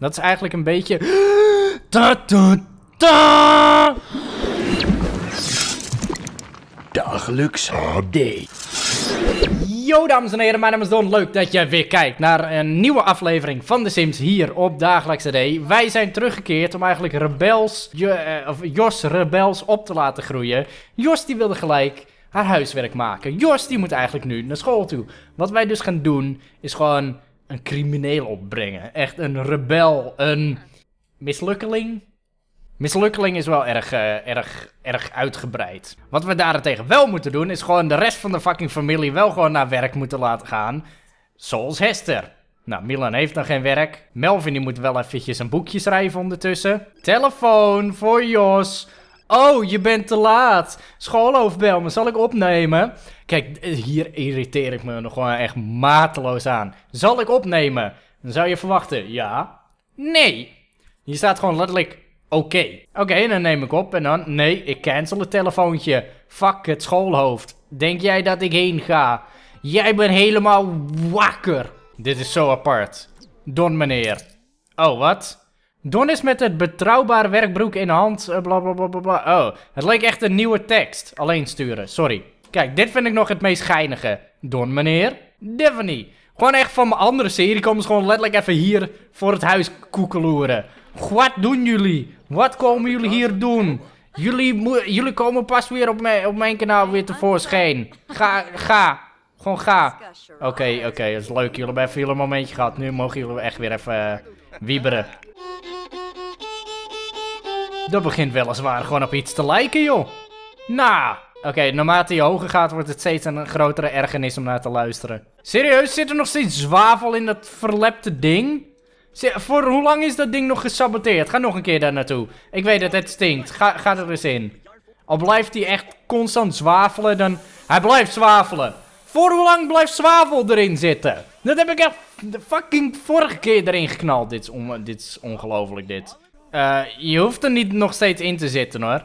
Dat is eigenlijk een beetje... Da, da, da. Dagelijks HD. Yo dames en heren, mijn naam is Don. Leuk dat je weer kijkt naar een nieuwe aflevering van The Sims hier op Dagelijks HD. Wij zijn teruggekeerd om eigenlijk Rebels, je, eh, of Jos Rebels op te laten groeien. Jos die wilde gelijk haar huiswerk maken. Jos die moet eigenlijk nu naar school toe. Wat wij dus gaan doen is gewoon een crimineel opbrengen. Echt een rebel, een mislukkeling. Mislukkeling is wel erg, eh, erg, erg uitgebreid. Wat we daarentegen wel moeten doen, is gewoon de rest van de fucking familie wel gewoon naar werk moeten laten gaan. Zoals Hester. Nou, Milan heeft nog geen werk. Melvin die moet wel eventjes een boekje schrijven ondertussen. Telefoon voor Jos. Oh, je bent te laat. Schoolhoofd bel me, zal ik opnemen? Kijk, hier irriteer ik me nog gewoon echt mateloos aan. Zal ik opnemen? Dan zou je verwachten, ja. Nee. Hier staat gewoon letterlijk oké. Oké, dan neem ik op en dan, nee, ik cancel het telefoontje. Fuck het schoolhoofd. Denk jij dat ik heen ga? Jij bent helemaal wakker. Dit is zo apart. Don meneer. Oh, wat? Don is met het betrouwbaar werkbroek in hand. Eh, bla, bla, bla, Oh, het leek echt een nieuwe tekst. Alleen sturen, sorry. Kijk, dit vind ik nog het meest geinige. Don, meneer. Daphne. Gewoon echt van mijn andere serie komen ze gewoon letterlijk even hier voor het huis koekeloeren. Wat doen jullie? Wat komen jullie hier doen? Jullie, jullie komen pas weer op mijn, op mijn kanaal weer tevoorschijn. Ga, ga. Gewoon ga. Oké, oké, dat is leuk. Jullie hebben even jullie momentje gehad. Nu mogen jullie echt weer even eh, wieberen. Dat begint weliswaar gewoon op iets te lijken, joh. Nou, oké, naarmate je hoger gaat, wordt het steeds een grotere ergernis om naar te luisteren. Serieus, zit er nog steeds zwavel in dat verlepte ding? voor hoe lang is dat ding nog gesaboteerd? Ga nog een keer daar naartoe. Ik weet dat het stinkt. Ga, er eens in. Al blijft hij echt constant zwavelen, dan... Hij blijft zwavelen. Voor hoe lang blijft zwavel erin zitten? Dat heb ik echt de fucking vorige keer erin geknald. Dit is, dit is ongelooflijk, dit. Eh, je hoeft er niet nog steeds in te zitten, hoor.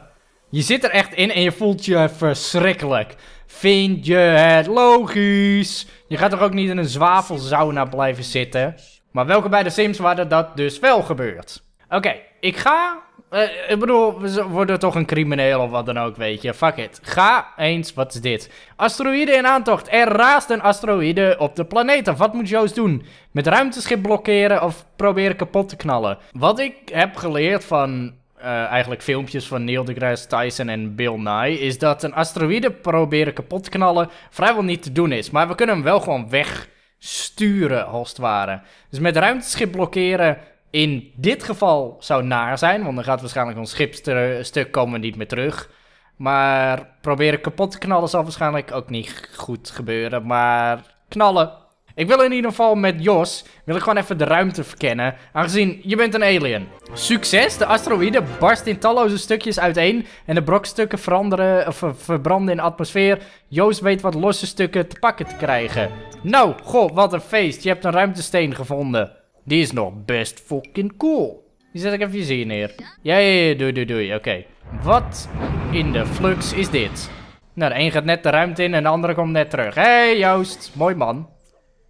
Je zit er echt in en je voelt je verschrikkelijk. Vind je het logisch? Je gaat toch ook niet in een zwavelsauna blijven zitten? Maar welke bij de Sims waren dat dus wel gebeurd? Oké, ik ga eh, ik bedoel, we worden toch een crimineel of wat dan ook, weet je. Fuck it. Ga eens, wat is dit? Asteroïden in aantocht. Er raast een asteroïde op de planeet. Wat moet Joost doen? Met ruimteschip blokkeren of proberen kapot te knallen? Wat ik heb geleerd van eh, eigenlijk filmpjes van Neil deGrasse Tyson en Bill Nye... is dat een asteroïde proberen kapot te knallen vrijwel niet te doen is. Maar we kunnen hem wel gewoon wegsturen, als het ware. Dus met ruimteschip blokkeren in dit geval zou naar zijn, want dan gaat waarschijnlijk ons eh, stuk komen niet meer terug. Maar proberen kapot te knallen zal waarschijnlijk ook niet goed gebeuren. Maar knallen. Ik wil in ieder geval met Jos, wil ik gewoon even de ruimte verkennen. Aangezien, je bent een alien. Succes! De asteroïde barst in talloze stukjes uiteen. En de brokstukken veranderen, of eh, verbranden in de atmosfeer. Joost weet wat losse stukken te pakken te krijgen. Nou, goh, wat een feest. Je hebt een ruimtesteen gevonden. Die is nog best fucking cool. Die zet ik even hier neer. Ja, ja, ja doei, doei, doei. Oké. Wat in de flux is dit? Nou, de een gaat net de ruimte in en de andere komt net terug. Hé, hey, Joost. Mooi man.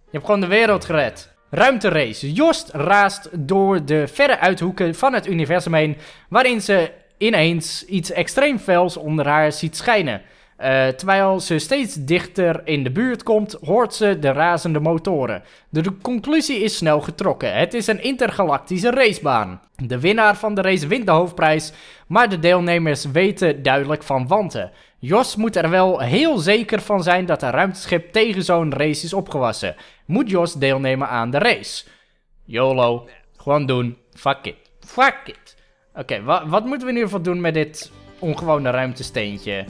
Je hebt gewoon de wereld gered. Ruimterace. Joost raast door de verre uithoeken van het universum heen... waarin ze ineens iets extreem fels onder haar ziet schijnen... Eh, terwijl ze steeds dichter in de buurt komt, hoort ze de razende motoren. De conclusie is snel getrokken. Het is een intergalactische racebaan. De winnaar van de race wint de hoofdprijs, maar de deelnemers weten duidelijk van wanten. Jos moet er wel heel zeker van zijn dat haar ruimteschip tegen zo'n race is opgewassen. Moet Jos deelnemen aan de race? YOLO. Gewoon doen. Fuck it. Fuck it. Oké, wat moeten we nu voor doen met dit ongewone ruimtesteentje?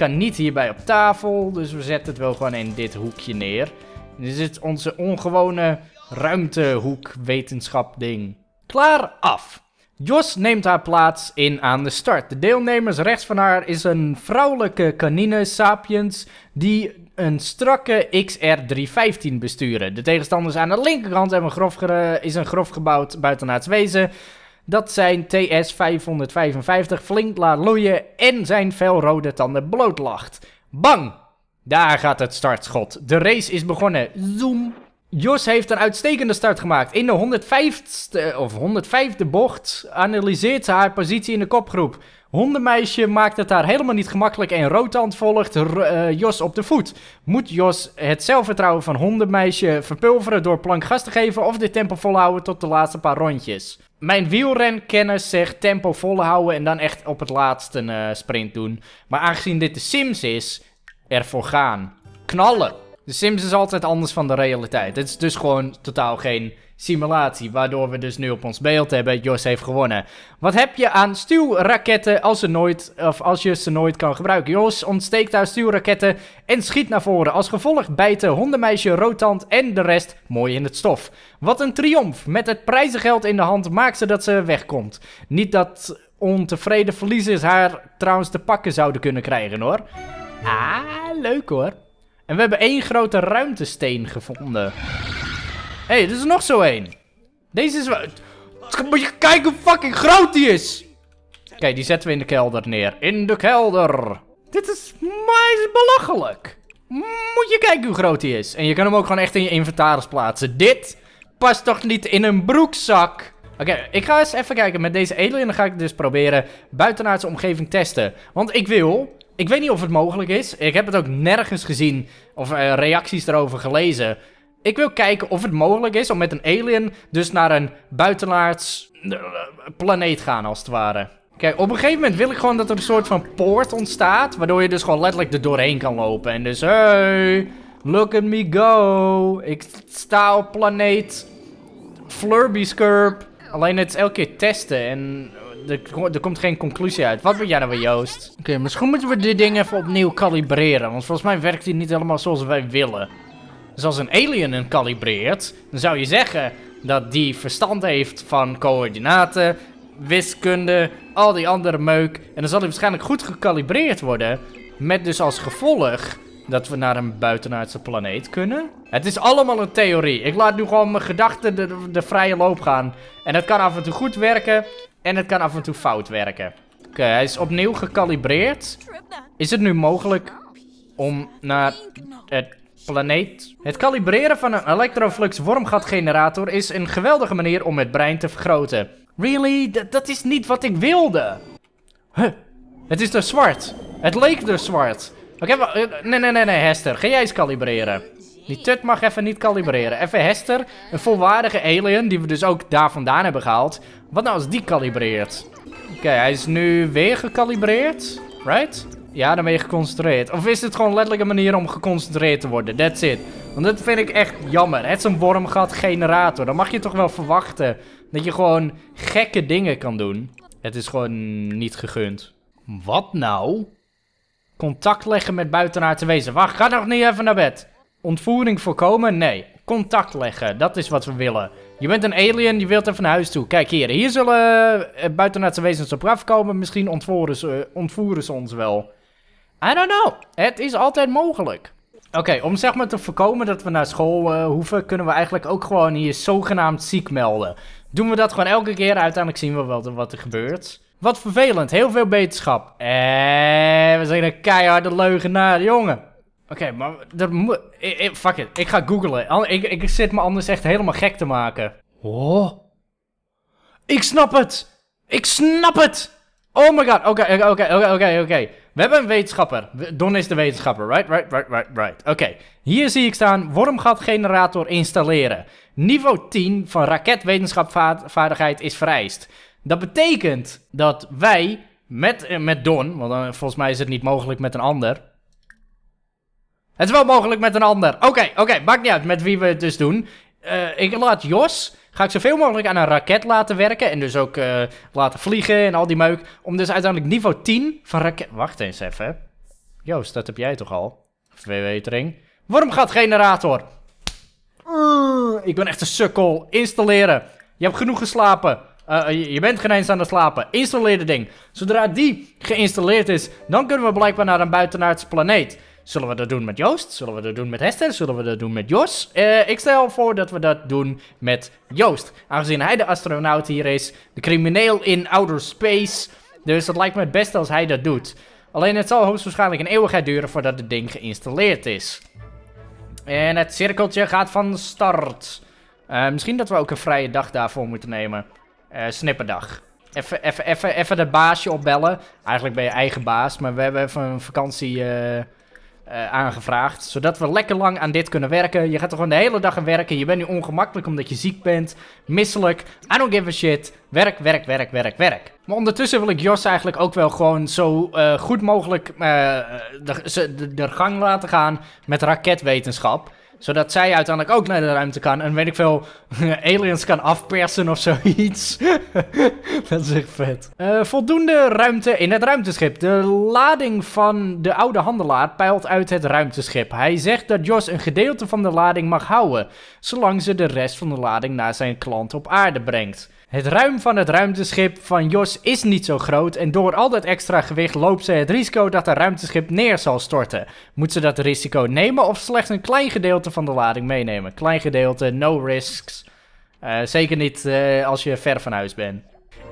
Kan niet hierbij op tafel, dus we zetten het wel gewoon in dit hoekje neer. Dit is onze ongewone ruimtehoek ding. Klaar, af. Jos neemt haar plaats in aan de start. De deelnemers rechts van haar is een vrouwelijke kanine sapiens die een strakke XR315 besturen. De tegenstanders aan de linkerkant hebben een is een grof gebouwd buitenaards wezen dat zijn TS555 flink laat loeien en zijn felrode tanden blootlacht. Bang! Daar gaat het startschot. De race is begonnen. Zoom! Jos heeft een uitstekende start gemaakt. In de 105 e of 105e bocht analyseert ze haar positie in de kopgroep. Hondenmeisje maakt het daar helemaal niet gemakkelijk en Roodhand volgt eh, Jos op de voet. Moet Jos het zelfvertrouwen van hondenmeisje verpulveren door plank gas te geven of dit tempo volhouden tot de laatste paar rondjes? Mijn wielrenkennis zegt tempo volhouden en dan echt op het laatste eh, sprint doen. Maar aangezien dit de Sims is, ervoor gaan. Knallen! De Sims is altijd anders van de realiteit. Het is dus gewoon totaal geen simulatie, waardoor we dus nu op ons beeld hebben, Jos heeft gewonnen. Wat heb je aan stuwraketten als, ze nooit, of als je ze nooit kan gebruiken? Jos ontsteekt haar stuwraketten en schiet naar voren. Als gevolg bijten hondenmeisje rotant en de rest mooi in het stof. Wat een triomf! Met het prijzengeld in de hand maakt ze dat ze wegkomt. Niet dat ontevreden verliezers haar trouwens te pakken zouden kunnen krijgen hoor. Ah, leuk hoor. En we hebben één grote ruimtesteen gevonden. Hé, hey, er is nog zo één. Deze is wel... Moet je kijken hoe fucking groot die is. Oké, die zetten we in de kelder neer. In de kelder. Dit is, maar is belachelijk. Moet je kijken hoe groot die is. En je kan hem ook gewoon echt in je inventaris plaatsen. Dit past toch niet in een broekzak? Oké, ik ga eens even kijken met deze edel dan ga ik dus proberen buitenaardse omgeving testen. Want ik wil ik weet niet of het mogelijk is. Ik heb het ook nergens gezien of eh, reacties daarover gelezen. Ik wil kijken of het mogelijk is om met een alien dus naar een buitenaards eh, planeet gaan als het ware. Kijk, op een gegeven moment wil ik gewoon dat er een soort van poort ontstaat. Waardoor je dus gewoon letterlijk er doorheen kan lopen. En dus, hey, look at me go. Ik sta op planeet Flurbyscurp. Alleen het is elke keer testen en er, er, komt geen conclusie uit. Wat ben jij nou weer, Joost? Oké, misschien moeten we dit ding even opnieuw kalibreren. Want volgens mij werkt hij niet helemaal zoals wij willen. Dus als een alien een kalibreert, dan zou je zeggen dat die verstand heeft van coördinaten, wiskunde, al die andere meuk. En dan zal hij waarschijnlijk goed gekalibreerd worden. Met dus als gevolg dat we naar een buitenaardse planeet kunnen. Het is allemaal een theorie. Ik laat nu gewoon mijn gedachten de, de, vrije loop gaan. En dat kan af en toe goed werken. En het kan af en toe fout werken. Oké, hij is opnieuw gekalibreerd. Is het nu mogelijk om naar het planeet... Het kalibreren van een Electroflux wormgatgenerator is een geweldige manier om het brein te vergroten. Really? dat is niet wat ik wilde. Huh. Het is dus zwart. Het leek dus zwart. Oké, eh, nee, nee, nee, nee, Hester. Ga jij eens kalibreren. Die tut mag even niet kalibreren. Even Hester, een volwaardige alien, die we dus ook daar vandaan hebben gehaald, wat nou is die kalibreert? Oké, hij is nu weer gekalibreerd, Right? Ja, dan ben je geconcentreerd. Of is dit gewoon letterlijk een manier om geconcentreerd te worden? That's it. Want dat vind ik echt jammer. Het is een wormgat generator. Dan mag je toch wel verwachten dat je gewoon gekke dingen kan doen. Het is gewoon niet gegund. Wat nou? Contact leggen met buitenaardse wezen. Wacht, ga nog niet even naar bed. Ontvoering voorkomen? Nee. Contact leggen, dat is wat we willen. Je bent een alien, je wilt even naar huis toe. Kijk hier, hier zullen eh, buitenaardse wezens op afkomen. Misschien ontvoeren ze, eh, ontvoeren ze ons wel. I don't know. Het is altijd mogelijk. Oké, om zeg maar te voorkomen dat we naar school eh, hoeven, kunnen we eigenlijk ook gewoon hier zogenaamd ziek melden. Doen we dat gewoon elke keer, uiteindelijk zien we wel wat er gebeurt. Wat vervelend, heel veel beterschap. Eh, we zijn een keiharde leugenaar, jongen. Oké, maar er moet... Fuck it, ik ga googlen. Ik, ik zit me anders echt helemaal gek te maken. Oh. Ik snap het! Ik snap het! Oh my god, oké, oké, oké, oké, oké. We hebben een wetenschapper. Don is de wetenschapper, right, right, right, right, right. Oké, hier zie ik staan wormgatgenerator installeren. Niveau 10 van raketwetenschapvaardigheid is vereist. Dat betekent dat wij met, eh, met Don, want eh, volgens mij is het niet mogelijk met een ander... Het is wel mogelijk met een ander. Oké, oké, maakt niet uit met wie we het dus doen. Eh, ik laat Jos, ga ik zoveel mogelijk aan een raket laten werken. En dus ook eh, laten vliegen en al die meuk. Om dus uiteindelijk niveau 10 van raket... Wacht eens even. Joost, dat heb jij toch al? Verwetering. Waarom gaat ik ben echt een sukkel. Installeren. Je hebt genoeg geslapen. Eh, je bent geen eens aan het slapen. Installeer de ding. Zodra die geïnstalleerd is, dan kunnen we blijkbaar naar een buitenaardse planeet. Zullen we dat doen met Joost? Zullen we dat doen met Hester? Zullen we dat doen met Jos? Eh, ik stel voor dat we dat doen met Joost. Aangezien hij de astronaut hier is. De crimineel in outer space. Dus het lijkt me het beste als hij dat doet. Alleen het zal hoogstwaarschijnlijk een eeuwigheid duren voordat het ding geïnstalleerd is. En het cirkeltje gaat van start. Eh, misschien dat we ook een vrije dag daarvoor moeten nemen. Uh, snipperdag. Even, even, even, even de baasje opbellen. Eigenlijk ben je eigen baas, maar we hebben even een vakantie... Eh, aangevraagd. Zodat we lekker lang aan dit kunnen werken. Je gaat er gewoon de hele dag aan werken. Je bent nu ongemakkelijk omdat je ziek bent. Misselijk. I don't give a shit. Werk, werk, werk, werk, werk. Maar ondertussen wil ik Jos eigenlijk ook wel gewoon zo eh, goed mogelijk eh, de, de gang laten gaan met raketwetenschap zodat zij uiteindelijk ook naar de ruimte kan. En weet ik veel, aliens kan afpersen of zoiets. dat is echt vet. Eh, voldoende ruimte in het ruimteschip. De lading van de oude handelaar peilt uit het ruimteschip. Hij zegt dat Jos een gedeelte van de lading mag houden. Zolang ze de rest van de lading naar zijn klant op aarde brengt. Het ruim van het ruimteschip van Jos is niet zo groot en door al dat extra gewicht loopt ze het risico dat haar ruimteschip neer zal storten. Moet ze dat risico nemen of slechts een klein gedeelte van de lading meenemen? Klein gedeelte, no risks. Eh, zeker niet eh, als je ver van huis bent.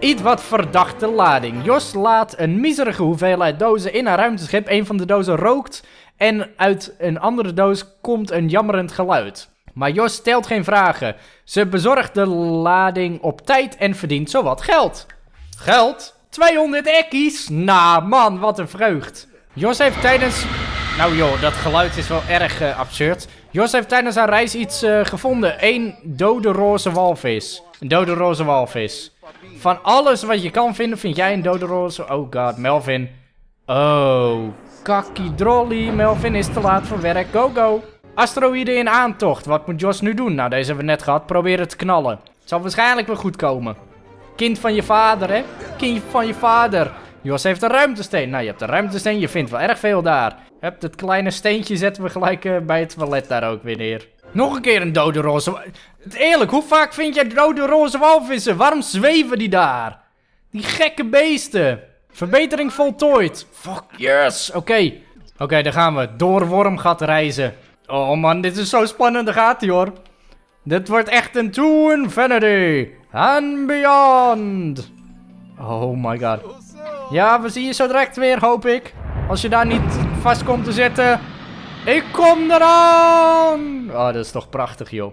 Iets wat verdachte lading. Jos laat een miserige hoeveelheid dozen in haar ruimteschip. Een van de dozen rookt en uit een andere doos komt een jammerend geluid. Maar Jos stelt geen vragen. Ze bezorgt de lading op tijd en verdient zowat geld. Geld? 200 ekkies? Nou man, wat een vreugd. Jos heeft tijdens... Nou joh, dat geluid is wel erg eh, absurd. Jos heeft tijdens haar reis iets eh, gevonden. Eén dode roze walvis. Een dode roze walvis. Van alles wat je kan vinden, vind jij een dode roze... Oh god, Melvin. Oh, kakkie drolly. Melvin is te laat voor werk. Go, go. Asteroïden in aantocht. Wat moet Jos nu doen? Nou, deze hebben we net gehad. het te knallen. Het zal waarschijnlijk wel goed komen. Kind van je vader, hè? Kind van je vader. Jos heeft een ruimtesteen. Nou, je hebt een ruimtesteen. Je vindt wel erg veel daar. Heb dat kleine steentje zetten we gelijk eh, bij het toilet daar ook weer neer. Nog een keer een dode roze... Eerlijk, hoe vaak vind jij dode roze walvissen? Waarom zweven die daar? Die gekke beesten. Verbetering voltooid. Fuck yes. Oké. Oké, dan daar gaan we. Door wormgat reizen. Oh man, dit is zo spannend. gaat hij hoor. Dit wordt echt een to infinity. And beyond. Oh my god. Ja, we zien je zo direct weer, hoop ik. Als je daar niet vast komt te zitten. Ik kom eraan! Oh, dat is toch prachtig, joh.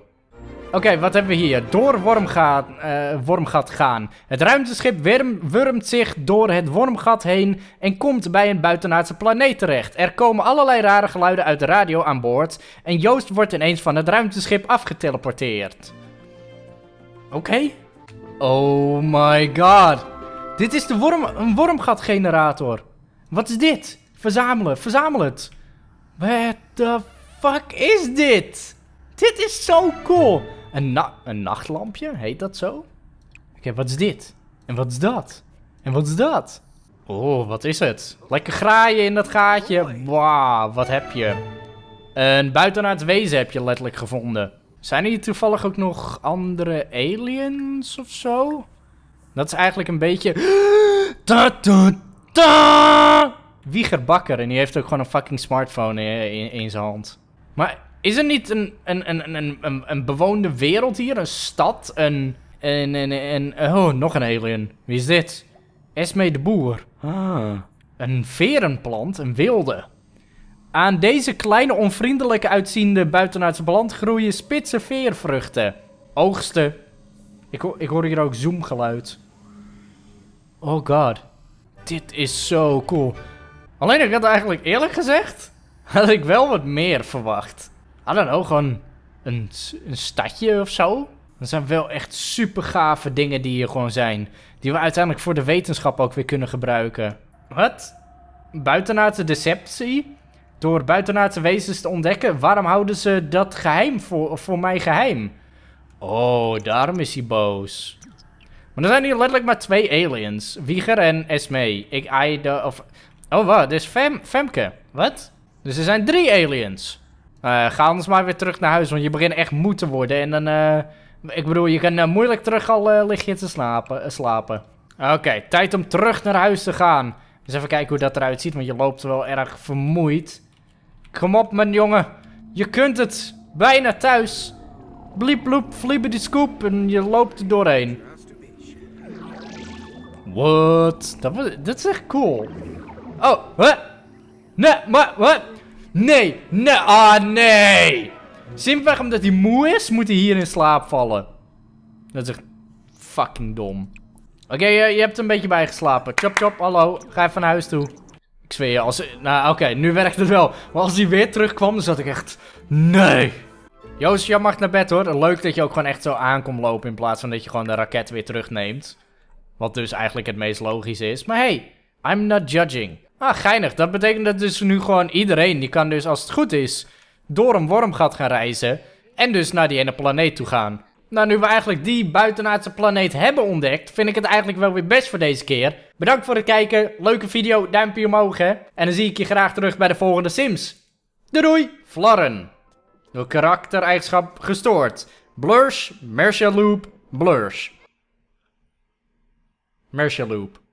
Oké, wat hebben we hier? Door wormgat, eh, wormgat gaan. Het ruimteschip worm wurmt zich door het wormgat heen en komt bij een buitenaardse planeet terecht. Er komen allerlei rare geluiden uit de radio aan boord en Joost wordt ineens van het ruimteschip afgeteleporteerd. Oké. Oh my god. Dit is de worm, een wormgatgenerator. Wat is dit? Verzamelen, verzamel het. What the fuck is dit? Dit is zo cool. Een, een nachtlampje, heet dat zo? Oké, wat is dit? En wat is dat? En wat is dat? Oh, wat is het? Lekker graaien in dat gaatje. Wauw, wat heb je? Een buitenaards wezen heb je letterlijk gevonden. Zijn er hier toevallig ook nog andere aliens of zo? Dat is eigenlijk een beetje... Wiegerbakker, En die heeft ook gewoon een fucking smartphone in, in zijn hand. Maar is er niet een, een, een, een, een, bewoonde wereld hier? Een stad? Een, een, een, een, Oh, nog een alien. Wie is dit? Esme de Boer. Ah. Een verenplant? Een wilde. Aan deze kleine, onvriendelijk uitziende buitenaardse plant groeien spitse veervruchten. Oogsten. Ik, ik hoor hier ook zoomgeluid. Oh god. Dit is zo cool. Alleen ik had eigenlijk eerlijk gezegd... had ik wel wat meer verwacht. I don't know, gewoon een, een stadje of zo. Dat zijn wel echt super gave dingen die hier gewoon zijn. Die we uiteindelijk voor de wetenschap ook weer kunnen gebruiken. Wat? Buitenaardse deceptie? Door buitenaardse wezens te ontdekken, waarom houden ze dat geheim voor, voor mij geheim? Oh, daarom is hij boos. Maar er zijn hier letterlijk maar twee aliens. Wieger en Esme. Ik, I, de, of... Oh, wat? Dus Fem, Femke. Wat? Dus er zijn drie aliens. Eh, ga anders maar weer terug naar huis, want je begint echt moe te worden. En dan, eh, ik bedoel, je kan eh, moeilijk terug al liggen te slapen. slapen. Oké, tijd om terug naar huis te gaan. Eens even kijken hoe dat eruit ziet, want je loopt wel erg vermoeid. Kom op, mijn jongen. Je kunt het. Bijna thuis. Bliep, bloep, vliebe die scoop en je loopt er doorheen. What? Dat, was, dat is echt cool. Oh, wat? Nee, maar, wat? Nee, nee, ah nee. Simpelweg omdat hij moe is, moet hij hier in slaap vallen. Dat is echt fucking dom. Oké, eh, je, hebt een beetje bijgeslapen. Chop chop, hallo. Ga even naar huis toe. Ik zweer je, als... Nou, oké, nu werkt het wel. Maar als hij weer terugkwam, dan zat ik echt... Nee. Joost, jij mag naar bed hoor. Leuk dat je ook gewoon echt zo aankomt lopen in plaats van dat je gewoon de raket weer terugneemt. Wat dus eigenlijk het meest logisch is. Maar hey, I'm not judging. Ah, geinig. Dat betekent dat dus nu gewoon iedereen, die kan dus als het goed is, door een wormgat gaan reizen. En dus naar die ene planeet toe gaan. Nou, nu we eigenlijk die buitenaardse planeet hebben ontdekt, vind ik het eigenlijk wel weer best voor deze keer. Bedankt voor het kijken, leuke video, duimpje omhoog hè. En dan zie ik je graag terug bij de volgende Sims. Doei doei, Flarren. Door karaktereigenschap gestoord. Blurs, Mercia Loop, Blurs. Mercia Loop.